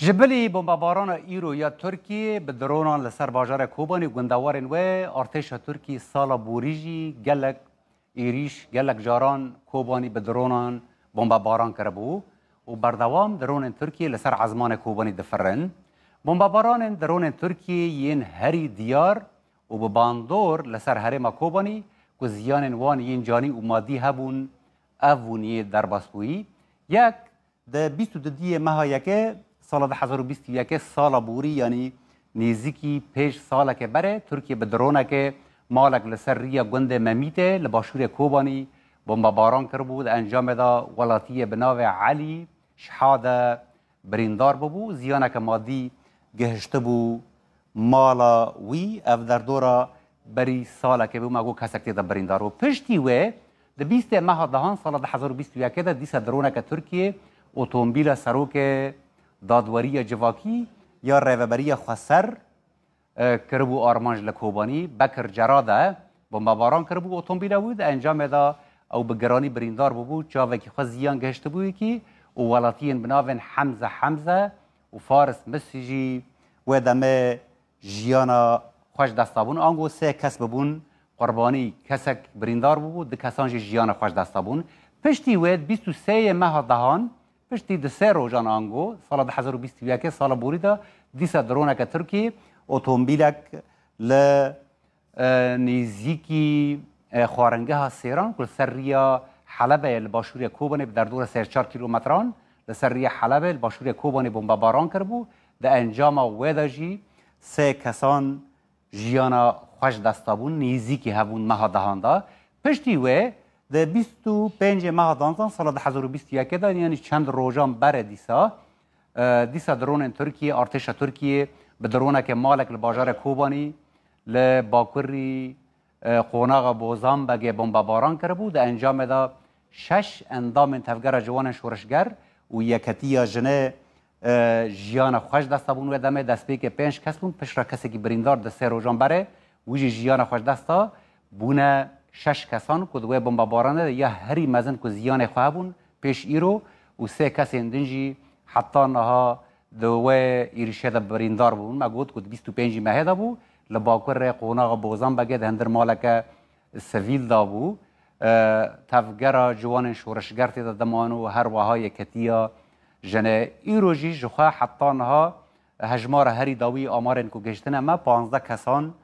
جبلی بمباران ایرو یا ترکیه به درونان لسر باجار کوبانی گندوارن و ارتش ترکی سالا بوریجی گلک ایریش گلک جاران کوبانی به درونان بمباران کربو و بردوام درون ترکیه لسر عزمان کوبانی دفرن بمباران درون ترکیه یین هری دیار و به باندور لسر هرم کوبانی که زیان وان یین جانی و مادی هبون اوونی درباسبویی یک ده بیست و دیه مها یکه سال 2021 سال بوری یعنی نیزیکی پیش سال که بره ترکیه به درونه که مالک لسر ریا گند ممیته لباشور کوبانی بمب باران کرد بود انجام دا ولاتی بناو علی شحاد بریندار ببو زیانک مادی گهشته بو مالا وی اف در دورا بری سالا که بوم اگو کسک تیدا بریندار و پشتی و ده بیست ماه دهان سال ده هزار بیست ویاکه ده دیسه درونه که ترکیه اتومبیل سروک دادوەریە جواکی یا ڕێبەریە خوەسەر کردبوو ئارمانج لە کۆبانی بەکر جەرادا بۆمباباران کردبوو ئۆتۆمبیلە بوو لە ئەنجامێدا ئەو بەگەرانی بریندار بوو چاوێکی خۆ زیان گەشت بوویکی و وڵاتیان بناوێن حەمزە حەمزە و فارس مسیژی وێدەمە ژیانە خۆش دەستابوون ئەنگۆ سێ کەس ببوون قربانی کەسێک بریندار بوو دو کەسانژی ژیانە خۆش دەستابوون پشتی وێت 23 مەها دەهان Piştî di ser rojan ango sala 1920 sala borî da dîsa droneke Tirkiyê otomobîlek li nêzîkî xwaringeha sêran ku li ser riya Helebeyê li başûriya Kobanê bi derdora serçar kilometran li ser riya Helebê li başûriya Kobanê bombabaran kiribû di encama wê de jî sê kesan jiyana xweş destabûn nêzîkî hebûn meha dehanda piştî wê ده 25 ماه دانزان سال 2021 دان یعنی چند روزان بر دیسا دیسا درون ترکیه آرتش ترکیه به درونه که مالک لباجار کوبانی لباکوری قوناغ بوزان بگه بمب باران کرده بود انجام دا شش اندام تفگر جوان شورشگر و یکتی جنه جیان خوش دست بون و دمه دست که پنج کس بون پش را کسی که بریندار دست روزان بره و جیان خوش دستا بونه شش کسان که دوی بمب بارانه یا هری مزن که زیان خوابون پیش ایرو و سه کس اندنجی حتی نها دوی ایرشه دا بریندار بون ما گود که 25 مهه دا بو لباکر قوناغ بوزان بگه هندر مالک سویل دا بو تفگر جوان شورشگرت دا دمانو هر وهای کتیا جنه ایروژی جخوا حتی نها هجمار هری داوی آمارن که گشتنه ما 15 کسان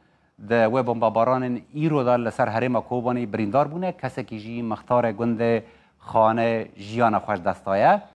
د و بمباران ایرو دار لسر حرم کوبانی بریندار بونه کسی که جی مختار گند خانه جیان خوش دستایه